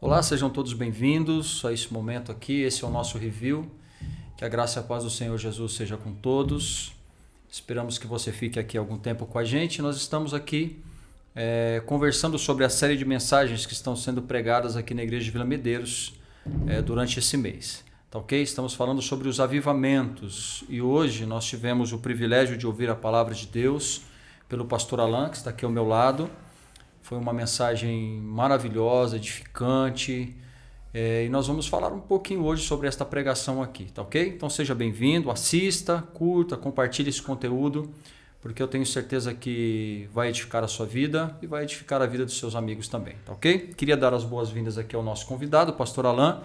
Olá, sejam todos bem-vindos a esse momento aqui. Esse é o nosso review. Que a graça e a paz do Senhor Jesus seja com todos. Esperamos que você fique aqui algum tempo com a gente. Nós estamos aqui é, conversando sobre a série de mensagens que estão sendo pregadas aqui na Igreja de Vila Medeiros é, durante esse mês. Tá ok? Estamos falando sobre os avivamentos e hoje nós tivemos o privilégio de ouvir a palavra de Deus pelo pastor Alan, que está aqui ao meu lado. Foi uma mensagem maravilhosa, edificante. É, e nós vamos falar um pouquinho hoje sobre esta pregação aqui, tá ok? Então seja bem-vindo, assista, curta, compartilhe esse conteúdo, porque eu tenho certeza que vai edificar a sua vida e vai edificar a vida dos seus amigos também, tá ok? Queria dar as boas-vindas aqui ao nosso convidado, o pastor Alain.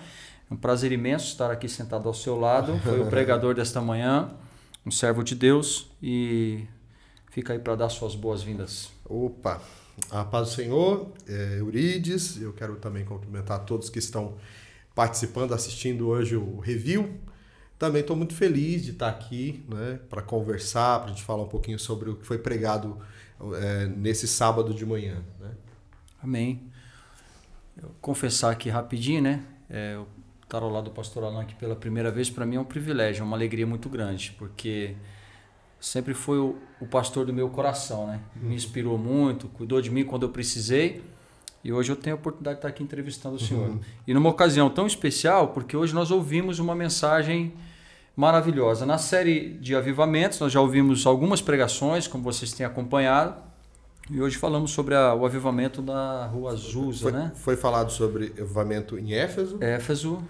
É um prazer imenso estar aqui sentado ao seu lado. Foi o pregador desta manhã, um servo de Deus, e fica aí para dar suas boas-vindas. Opa, a paz do Senhor, é, Eurides, eu quero também cumprimentar todos que estão participando, assistindo hoje o review. Também estou muito feliz de estar aqui né, para conversar, para a gente falar um pouquinho sobre o que foi pregado é, nesse sábado de manhã. Né? Amém. Eu confessar aqui rapidinho, né? É, estar ao lado do pastor Alan aqui pela primeira vez, para mim é um privilégio, é uma alegria muito grande, porque sempre foi o, o pastor do meu coração, né? Uhum. Me inspirou muito, cuidou de mim quando eu precisei. E hoje eu tenho a oportunidade de estar aqui entrevistando o senhor. Uhum. E numa ocasião tão especial, porque hoje nós ouvimos uma mensagem maravilhosa. Na série de avivamentos, nós já ouvimos algumas pregações, como vocês têm acompanhado. E hoje falamos sobre a, o avivamento da Rua Azusa, foi, né? Foi falado sobre avivamento em Éfeso. Éfeso.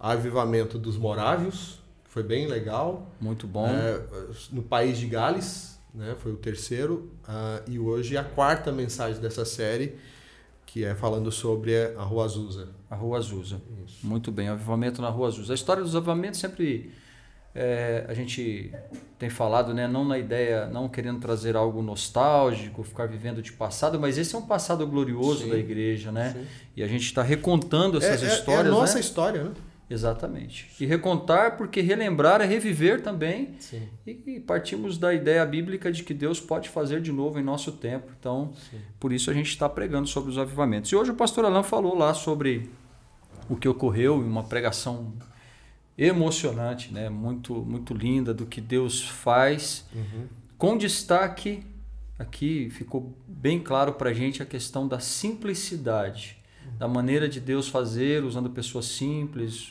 Avivamento dos Morávios foi bem legal. Muito bom. É, no país de Gales, né, foi o terceiro. Uh, e hoje é a quarta mensagem dessa série, que é falando sobre a Rua Azusa. A Rua Azusa. Isso. Muito bem, o avivamento na Rua Azusa. A história dos avivamentos sempre é, a gente tem falado, né, não na ideia, não querendo trazer algo nostálgico, ficar vivendo de passado, mas esse é um passado glorioso sim, da igreja, né? Sim. E a gente está recontando essas é, histórias. É, é a né? nossa né? história, né? Exatamente. E recontar, porque relembrar é reviver também. Sim. E partimos da ideia bíblica de que Deus pode fazer de novo em nosso tempo. Então, Sim. por isso a gente está pregando sobre os avivamentos. E hoje o pastor Alain falou lá sobre o que ocorreu em uma pregação emocionante, né? muito, muito linda, do que Deus faz. Uhum. Com destaque, aqui ficou bem claro para a gente a questão da simplicidade da maneira de Deus fazer, usando pessoas simples,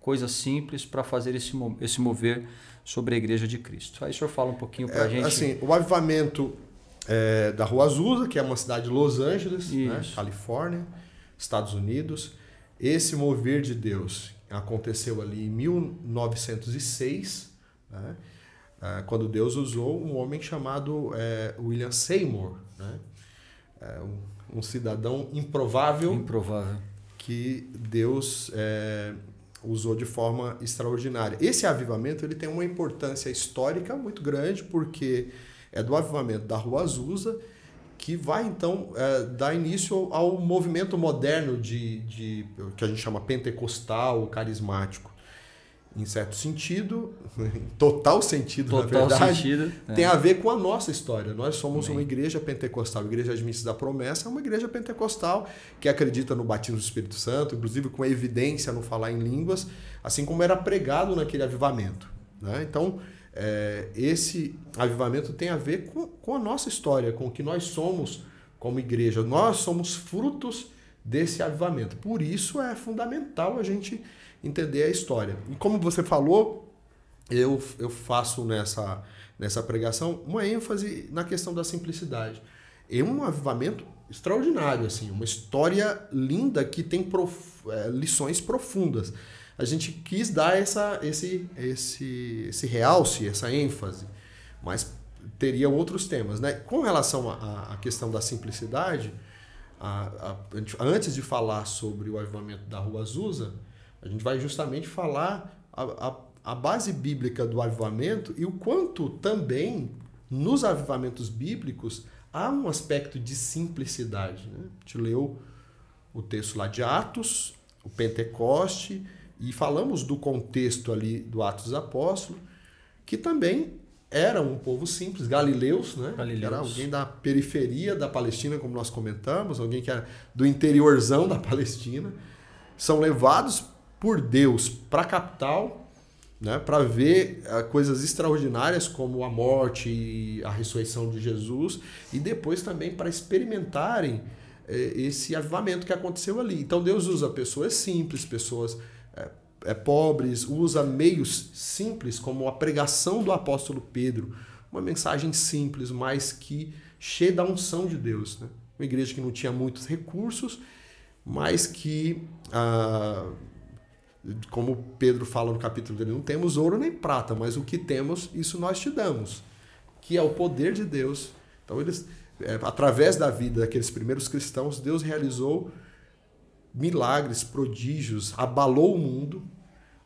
coisas simples para fazer esse, esse mover sobre a igreja de Cristo. Aí o senhor fala um pouquinho para a é, gente. Assim, o avivamento é, da Rua Azusa, que é uma cidade de Los Angeles, né? Califórnia, Estados Unidos. Esse mover de Deus aconteceu ali em 1906, né? É, quando Deus usou um homem chamado é, William Seymour, né? é, um, cidadão improvável, improvável. que Deus é, usou de forma extraordinária. Esse avivamento ele tem uma importância histórica muito grande, porque é do avivamento da Rua Azusa que vai então é, dar início ao movimento moderno de, de que a gente chama pentecostal, carismático em certo sentido, em total sentido, total na verdade, sentido, é. tem a ver com a nossa história. Nós somos Amém. uma igreja pentecostal. A Igreja Adventista da Promessa é uma igreja pentecostal que acredita no batismo do Espírito Santo, inclusive com evidência no falar em línguas, assim como era pregado naquele avivamento. Né? Então, é, esse avivamento tem a ver com, com a nossa história, com o que nós somos como igreja. Nós somos frutos desse avivamento. Por isso é fundamental a gente entender a história. E como você falou, eu, eu faço nessa, nessa pregação uma ênfase na questão da simplicidade. É um avivamento extraordinário, assim, uma história linda que tem prof, é, lições profundas. A gente quis dar essa, esse, esse, esse realce, essa ênfase, mas teria outros temas. Né? Com relação à questão da simplicidade, a, a, antes de falar sobre o avivamento da Rua Azusa, a gente vai justamente falar a, a, a base bíblica do avivamento e o quanto também nos avivamentos bíblicos há um aspecto de simplicidade. Né? A gente leu o texto lá de Atos, o Pentecoste, e falamos do contexto ali do Atos dos Apóstolos, que também era um povo simples, galileus, né? Galileus. Era alguém da periferia da Palestina, como nós comentamos, alguém que era do interiorzão da Palestina. São levados por Deus para a capital, né, para ver uh, coisas extraordinárias como a morte e a ressurreição de Jesus, e depois também para experimentarem uh, esse avivamento que aconteceu ali. Então Deus usa pessoas simples, pessoas uh, pobres, usa meios simples, como a pregação do apóstolo Pedro, uma mensagem simples, mas que cheia da unção de Deus. Né? Uma igreja que não tinha muitos recursos, mas que ah, como Pedro fala no capítulo dele, não temos ouro nem prata, mas o que temos, isso nós te damos, que é o poder de Deus. Então, eles, é, através da vida daqueles primeiros cristãos, Deus realizou milagres, prodígios, abalou o mundo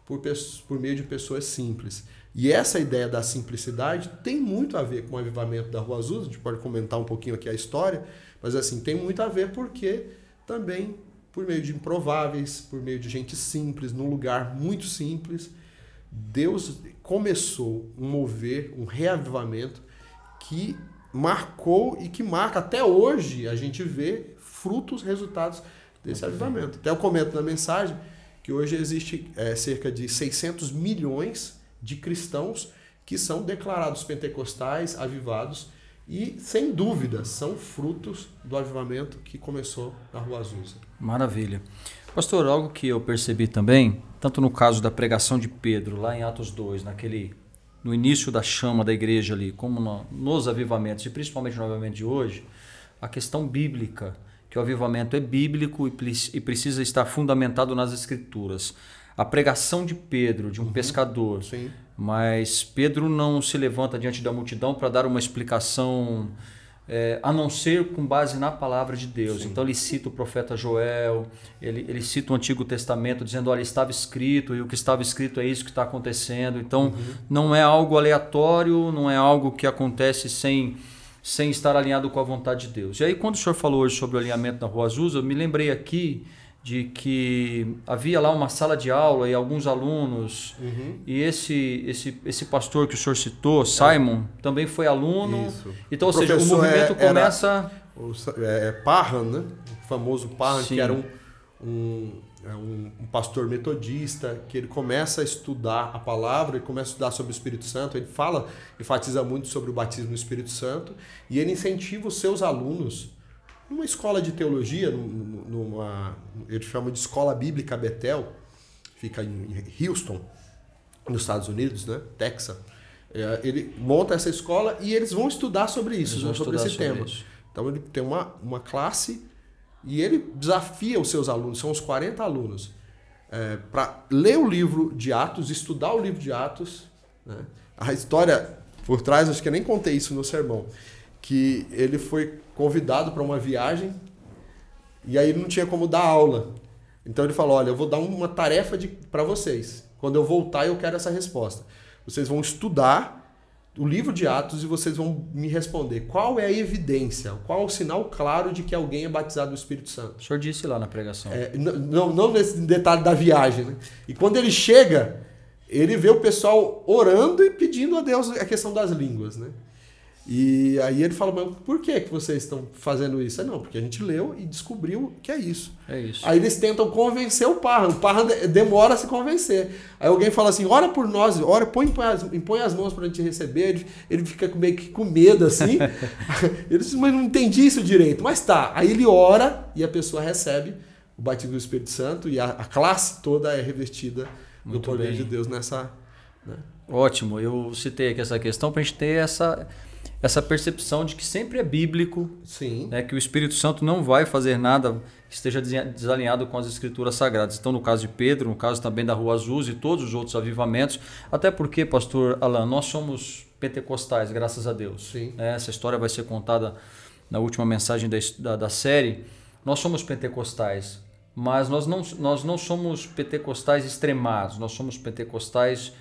por, por meio de pessoas simples. E essa ideia da simplicidade tem muito a ver com o avivamento da Rua Azul, a gente pode comentar um pouquinho aqui a história, mas assim, tem muito a ver porque também por meio de improváveis, por meio de gente simples, num lugar muito simples, Deus começou um mover, um reavivamento que marcou e que marca até hoje a gente vê frutos, resultados desse okay. avivamento. Até então, eu comento na mensagem que hoje existe é, cerca de 600 milhões de cristãos que são declarados pentecostais, avivados e, sem dúvida, são frutos do avivamento que começou na Rua Azusa. Maravilha. Pastor, algo que eu percebi também, tanto no caso da pregação de Pedro, lá em Atos 2, naquele no início da chama da igreja ali, como no, nos avivamentos, e principalmente no avivamento de hoje, a questão bíblica, que o avivamento é bíblico e, e precisa estar fundamentado nas escrituras. A pregação de Pedro, de um uhum, pescador, sim mas Pedro não se levanta diante da multidão para dar uma explicação é, a não ser com base na palavra de Deus. Sim. Então ele cita o profeta Joel, ele, ele cita o Antigo Testamento, dizendo: olha, estava escrito, e o que estava escrito é isso que está acontecendo. Então uhum. não é algo aleatório, não é algo que acontece sem, sem estar alinhado com a vontade de Deus. E aí, quando o senhor falou hoje sobre o alinhamento na Rua Azusa, eu me lembrei aqui de que havia lá uma sala de aula e alguns alunos uhum. e esse, esse esse pastor que o senhor citou Simon é. também foi aluno Isso. então o ou seja o movimento é, começa era, é, Parham né o famoso Parran que era um, um é um, um, pastor metodista que ele começa a estudar a palavra, ele começa a estudar sobre o Espírito Santo, ele fala, enfatiza muito sobre o batismo no Espírito Santo e ele incentiva os seus alunos numa escola de teologia, numa, ele chama de escola bíblica Betel, fica em Houston, nos Estados Unidos, né? Texas. É, ele monta essa escola e eles vão estudar sobre isso, sobre estudar esse sobre tema. Isso. Então ele tem uma, uma classe e ele desafia os seus alunos, são uns 40 alunos, é, para ler o livro de Atos, estudar o livro de Atos. Né? A história por trás, acho que eu nem contei isso no sermão que ele foi convidado para uma viagem e aí não tinha como dar aula. Então ele falou: "Olha, eu vou dar uma tarefa para vocês. Quando eu voltar, eu quero essa resposta. Vocês vão estudar o livro de Atos e vocês vão me responder qual é a evidência, qual é o sinal claro de que alguém é batizado do Espírito Santo. O senhor disse lá na pregação. É, não, não nesse detalhe da viagem, né? E quando ele chega, ele vê o pessoal orando e pedindo a Deus a questão das línguas, né? E aí ele fala, mas por que, que vocês estão fazendo isso? não, porque a gente leu e descobriu que é isso. É isso. Aí eles tentam convencer o Parra. O Parra demora a se convencer. Aí alguém fala assim, ora por nós, ora, põe, põe, as, põe as mãos pra gente receber. Ele, ele fica meio que com medo, assim. ele diz, mas não entendi isso direito. Mas tá, aí ele ora e a pessoa recebe o batismo do Espírito Santo e a, a classe toda é revestida Muito do poder bem. de Deus nessa... Né? Ótimo, eu citei aqui essa questão para a gente ter essa essa percepção de que sempre é bíblico, Sim. Né, que o Espírito Santo não vai fazer nada que esteja desalinhado com as escrituras sagradas. Então, no caso de Pedro, no caso também da Rua Azul e todos os outros avivamentos, até porque, pastor Alain, nós somos pentecostais, graças a Deus. Sim. Né? Essa história vai ser contada na última mensagem da, da, da série. Nós somos pentecostais, mas nós não, nós não somos pentecostais extremados, nós somos pentecostais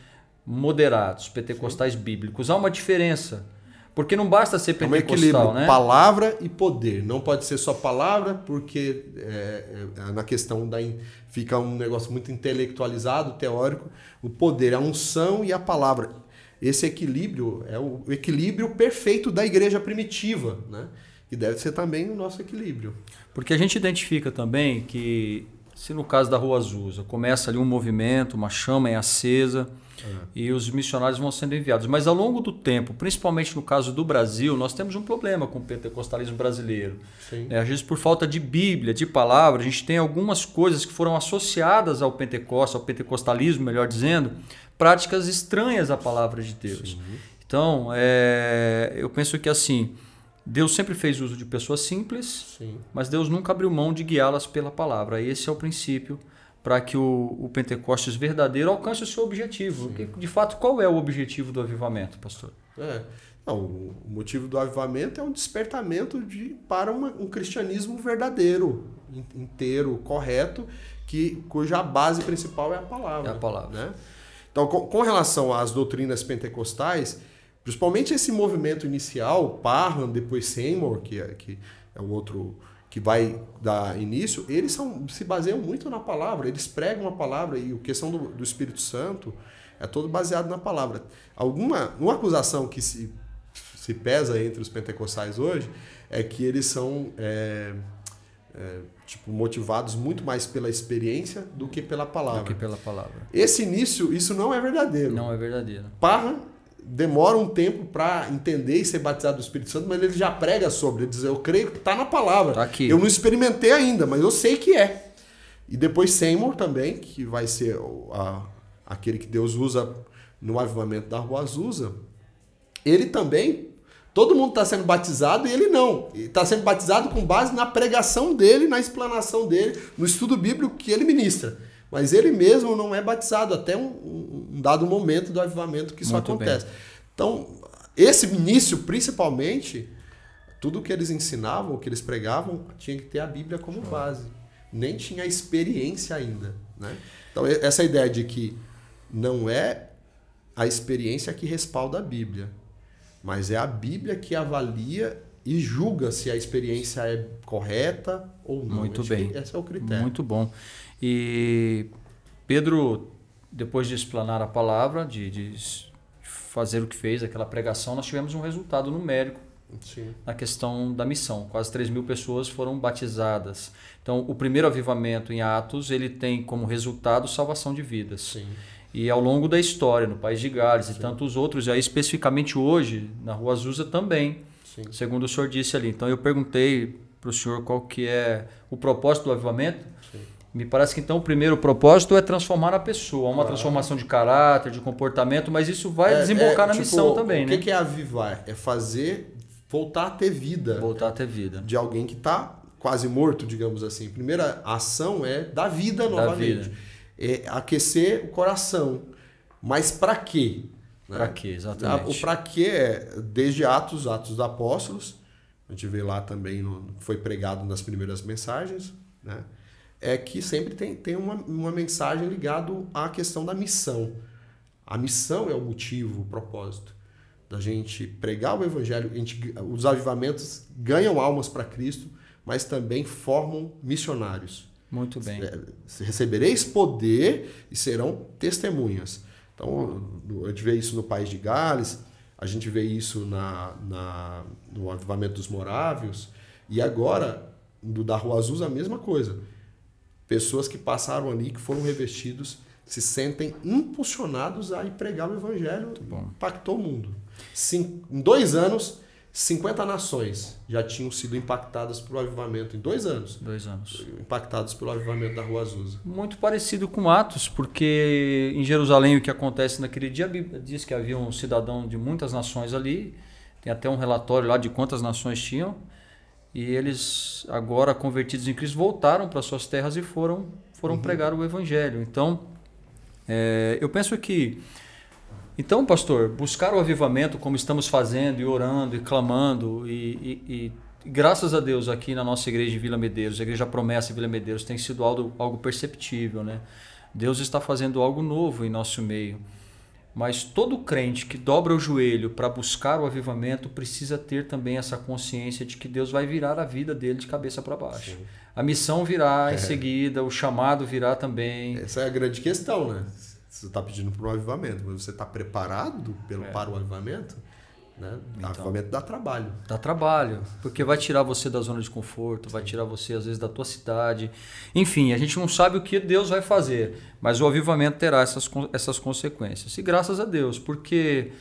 moderados, pentecostais Sim. bíblicos. Há uma diferença porque não basta ser pentecostal, é um equilíbrio, né? Palavra e poder. Não pode ser só palavra, porque é, é, na questão da fica um negócio muito intelectualizado, teórico. O poder, a unção e a palavra. Esse equilíbrio é o equilíbrio perfeito da igreja primitiva, né? E deve ser também o nosso equilíbrio. Porque a gente identifica também que se no caso da Rua Azusa começa ali um movimento, uma chama é acesa uhum. e os missionários vão sendo enviados. Mas ao longo do tempo, principalmente no caso do Brasil, nós temos um problema com o pentecostalismo brasileiro. É, às vezes, por falta de Bíblia, de palavra, a gente tem algumas coisas que foram associadas ao Pentecostes, ao pentecostalismo, melhor dizendo, práticas estranhas à palavra de Deus. Sim. Então, é, eu penso que assim Deus sempre fez uso de pessoas simples, Sim. mas Deus nunca abriu mão de guiá-las pela palavra. Esse é o princípio para que o, o, Pentecostes verdadeiro alcance o seu objetivo. de fato, qual é o objetivo do avivamento, pastor? É. Não, o motivo do avivamento é um despertamento de, para uma, um cristianismo verdadeiro, inteiro, correto, que, cuja base principal é a palavra. É a palavra. Né? Então, com, com relação às doutrinas pentecostais, Principalmente esse movimento inicial, Parham, depois Seymour, que é, que é o outro que vai dar início, eles são, se baseiam muito na palavra, eles pregam a palavra e a questão do, do Espírito Santo é todo baseado na palavra. Alguma uma acusação que se, se pesa entre os pentecostais hoje é que eles são é, é, tipo motivados muito mais pela experiência do que pela palavra. Do que pela palavra. Esse início, isso não é verdadeiro. Não é verdadeiro. Parra demora um tempo para entender e ser batizado do Espírito Santo, mas ele já prega sobre, ele diz, eu creio que está na palavra. Tá aqui. Eu não experimentei ainda, mas eu sei que é. E depois Seymour também, que vai ser a, aquele que Deus usa no avivamento da Rua Azusa. Ele também, todo mundo está sendo batizado e ele não. Está sendo batizado com base na pregação dele, na explanação dele, no estudo bíblico que ele ministra. Mas ele mesmo não é batizado até um, um dado momento do avivamento que isso Muito acontece. Bem. Então, esse início, principalmente, tudo que eles ensinavam, que eles pregavam, tinha que ter a Bíblia como Show. base. Nem tinha experiência ainda. Né? Então, essa ideia de que não é a experiência que respalda a Bíblia, mas é a Bíblia que avalia e julga se a experiência é correta ou não. Muito bem. Esse é o critério. Muito bom. E Pedro, depois de explanar a palavra, de, de fazer o que fez, aquela pregação, nós tivemos um resultado numérico Sim. na questão da missão. Quase 3 mil pessoas foram batizadas. Então, o primeiro avivamento em Atos, ele tem como resultado salvação de vidas. Sim. E ao longo da história, no País de Gales Sim. e tantos outros, e aí especificamente hoje, na Rua Azusa também, segundo o senhor disse ali. Então, eu perguntei para o senhor qual que é o propósito do avivamento. Sim. Me parece que então o primeiro propósito é transformar a pessoa, uma ah. transformação de caráter, de comportamento, mas isso vai é, desembocar é, na tipo, missão também, o né? O que é avivar? É fazer voltar a ter vida. Voltar a ter vida. De alguém que está quase morto, digamos assim. Primeira ação é dar vida novamente. vida. É aquecer o coração. Mas para quê? Né? Para quê, exatamente. O para quê é desde Atos, Atos dos Apóstolos. A gente vê lá também, foi pregado nas primeiras mensagens, né? é que sempre tem, tem uma, uma mensagem ligada à questão da missão. A missão é o motivo, o propósito da gente pregar o evangelho. Gente, os avivamentos ganham almas para Cristo, mas também formam missionários. Muito bem. É, recebereis poder e serão testemunhas. Então, a gente vê isso no País de Gales, a gente vê isso na, na no avivamento dos Morávios, e agora, do, da Rua azul a mesma coisa Pessoas que passaram ali, que foram revestidos, se sentem impulsionados a pregar o evangelho. Impactou o mundo. em dois anos, 50 nações já tinham sido impactadas pelo avivamento. Em dois anos. Dois anos. Impactados pelo avivamento da Rua Azusa. Muito parecido com Atos, porque em Jerusalém o que acontece naquele dia, a Bíblia diz que havia um cidadão de muitas nações ali. Tem até um relatório lá de quantas nações tinham. E eles, agora convertidos em Cristo, voltaram para suas terras e foram, foram uhum. pregar o Evangelho. Então, é, eu penso que. Então, pastor, buscar o avivamento como estamos fazendo e orando e clamando e, e, e graças a Deus aqui na nossa igreja de Vila Medeiros, a igreja Promessa Vila Medeiros tem sido algo, algo perceptível, né? Deus está fazendo algo novo em nosso meio. Mas todo crente que dobra o joelho para buscar o avivamento precisa ter também essa consciência de que Deus vai virar a vida dele de cabeça para baixo. Sim. A missão virá em seguida, o chamado virá também. Essa é a grande questão, né? Você está pedindo para o avivamento, mas você está preparado pelo, é. para o avivamento? Né? Então, dá trabalho. Dá trabalho, porque vai tirar você da zona de conforto, vai tirar você, às vezes, da tua cidade. Enfim, a gente não sabe o que Deus vai fazer, mas o avivamento terá essas, essas consequências. E graças a Deus, porque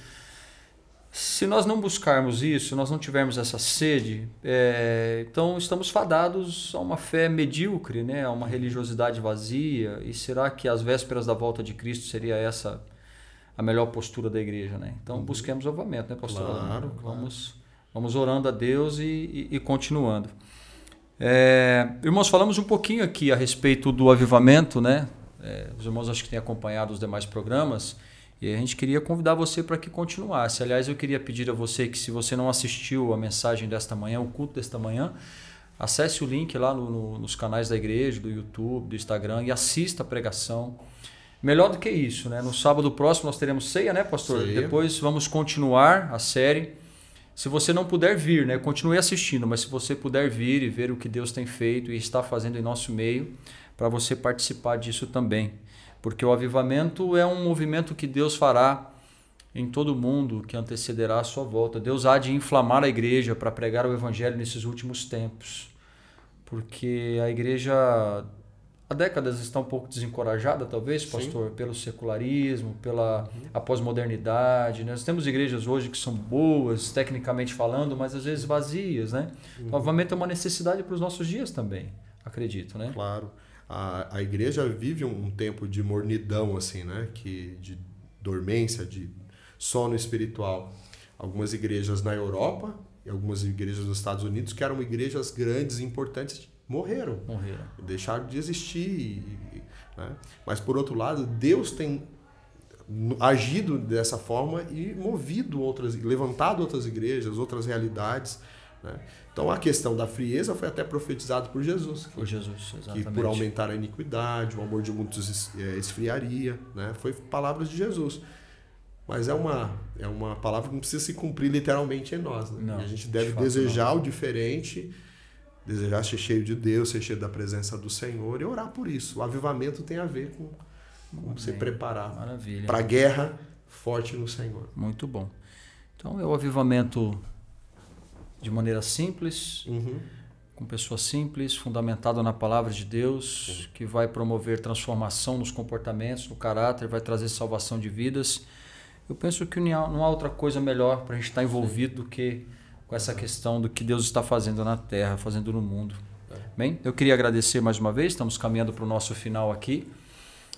se nós não buscarmos isso, nós não tivermos essa sede, é, então estamos fadados a uma fé medíocre, né? a uma religiosidade vazia. E será que as vésperas da volta de Cristo seria essa a melhor postura da igreja, né? Então uhum. busquemos avivamento, né, pastor? Claro, claro. Vamos, vamos orando a Deus e, e, e continuando. É, irmãos, falamos um pouquinho aqui a respeito do avivamento, né? É, os irmãos acho que têm acompanhado os demais programas e a gente queria convidar você para que continuasse. Aliás, eu queria pedir a você que se você não assistiu a mensagem desta manhã, o culto desta manhã, acesse o link lá no, no, nos canais da igreja, do YouTube, do Instagram e assista a pregação. Melhor do que isso, né? No sábado próximo nós teremos ceia, né, pastor? Ceia. Depois vamos continuar a série. Se você não puder vir, né, continue assistindo, mas se você puder vir e ver o que Deus tem feito e está fazendo em nosso meio, para você participar disso também. Porque o avivamento é um movimento que Deus fará em todo o mundo que antecederá a sua volta. Deus há de inflamar a igreja para pregar o evangelho nesses últimos tempos. Porque a igreja há décadas está um pouco desencorajada, talvez, pastor, Sim. pelo secularismo, pela uhum. pós-modernidade. Né? Nós temos igrejas hoje que são boas, tecnicamente falando, mas às vezes vazias. Né? Uhum. Novamente, é uma necessidade para os nossos dias também, acredito. Né? Claro. A, a igreja vive um, um tempo de mornidão, assim, né? que, de dormência, de sono espiritual. Algumas igrejas na Europa e algumas igrejas nos Estados Unidos, que eram igrejas grandes e importantes morreram. Morreram. Deixaram de existir. Né? Mas, por outro lado, Deus tem agido dessa forma e movido outras, levantado outras igrejas, outras realidades. Né? Então a questão da frieza foi até profetizada por Jesus. Por Jesus, exatamente. Que por aumentar a iniquidade, o amor de muitos eh, esfriaria, né? Foi palavras de Jesus. Mas é uma, é uma palavra que não precisa se cumprir literalmente em nós. Né? Não, a gente deve de desejar não. o diferente Desejar ser cheio de Deus, ser cheio da presença do Senhor e orar por isso. O avivamento tem a ver com, com se preparar para a guerra forte no Senhor. Muito bom. Então é o avivamento de maneira simples, uhum. com pessoas simples, fundamentado na palavra de Deus, uhum. que vai promover transformação nos comportamentos, no caráter, vai trazer salvação de vidas. Eu penso que não há outra coisa melhor para a gente estar tá envolvido do que com essa uhum. questão do que Deus está fazendo na terra, fazendo no mundo. Bem, é. eu queria agradecer mais uma vez, estamos caminhando para o nosso final aqui.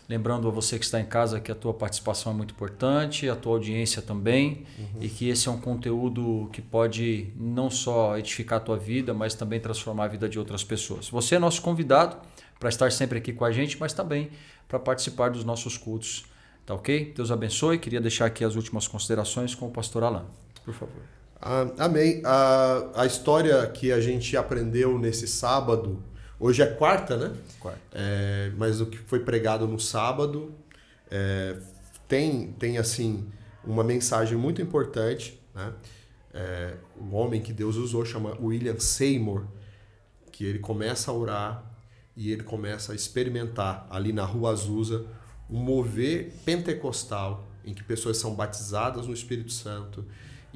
Lembrando a você que está em casa que a tua participação é muito importante, a tua audiência também, uhum. e que esse é um conteúdo que pode não só edificar a tua vida, mas também transformar a vida de outras pessoas. Você é nosso convidado para estar sempre aqui com a gente, mas também para participar dos nossos cultos. Tá ok? Deus abençoe. Queria deixar aqui as últimas considerações com o pastor Alain. Por favor. Ah, amém. A, ah, a história que a gente aprendeu nesse sábado, hoje é quarta, né? Quarta. É, mas o que foi pregado no sábado é, tem, tem, assim, uma mensagem muito importante, né? É, homem que Deus usou chama William Seymour, que ele começa a orar e ele começa a experimentar ali na Rua Azusa um mover pentecostal em que pessoas são batizadas no Espírito Santo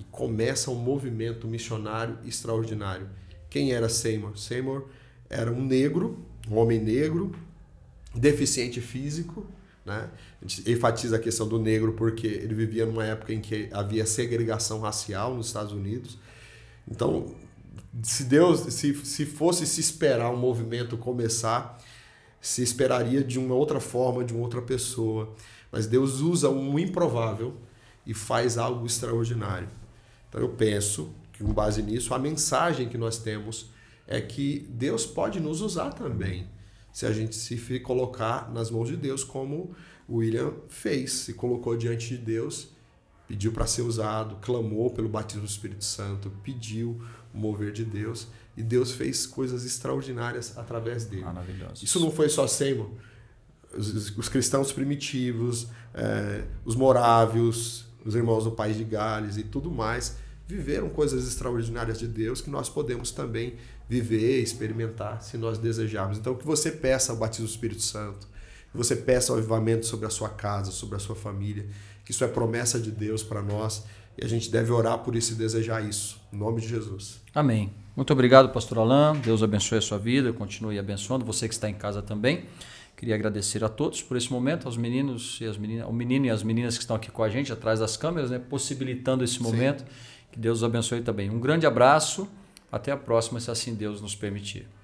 e começa um movimento missionário extraordinário. Quem era Seymour? Seymour era um negro, um homem negro, deficiente físico, né? A gente enfatiza a questão do negro porque ele vivia numa época em que havia segregação racial nos Estados Unidos. Então, se Deus, se, se fosse se esperar um movimento começar, se esperaria de uma outra forma, de uma outra pessoa. Mas Deus usa um improvável e faz algo extraordinário. Então eu penso que com base nisso a mensagem que nós temos é que Deus pode nos usar também se a gente se colocar nas mãos de Deus como William fez, se colocou diante de Deus, pediu para ser usado, clamou pelo batismo do Espírito Santo, pediu o mover de Deus e Deus fez coisas extraordinárias através dele. Maravilhoso. Isso não foi só Seymour. Os, os cristãos primitivos, eh, os morávios, os irmãos do País de Gales e tudo mais, viveram coisas extraordinárias de Deus que nós podemos também viver, experimentar, se nós desejarmos. Então, que você peça o batismo do Espírito Santo, que você peça o avivamento sobre a sua casa, sobre a sua família, que isso é promessa de Deus para nós e a gente deve orar por isso e desejar isso. Em nome de Jesus. Amém. Muito obrigado, pastor Alain. Deus abençoe a sua vida, continue abençoando você que está em casa também. Queria agradecer a todos por esse momento, aos meninos e as meninas, ao menino e as meninas que estão aqui com a gente atrás das câmeras, né, possibilitando esse momento. Sim. Que Deus os abençoe também. Um grande abraço. Até a próxima, se assim Deus nos permitir.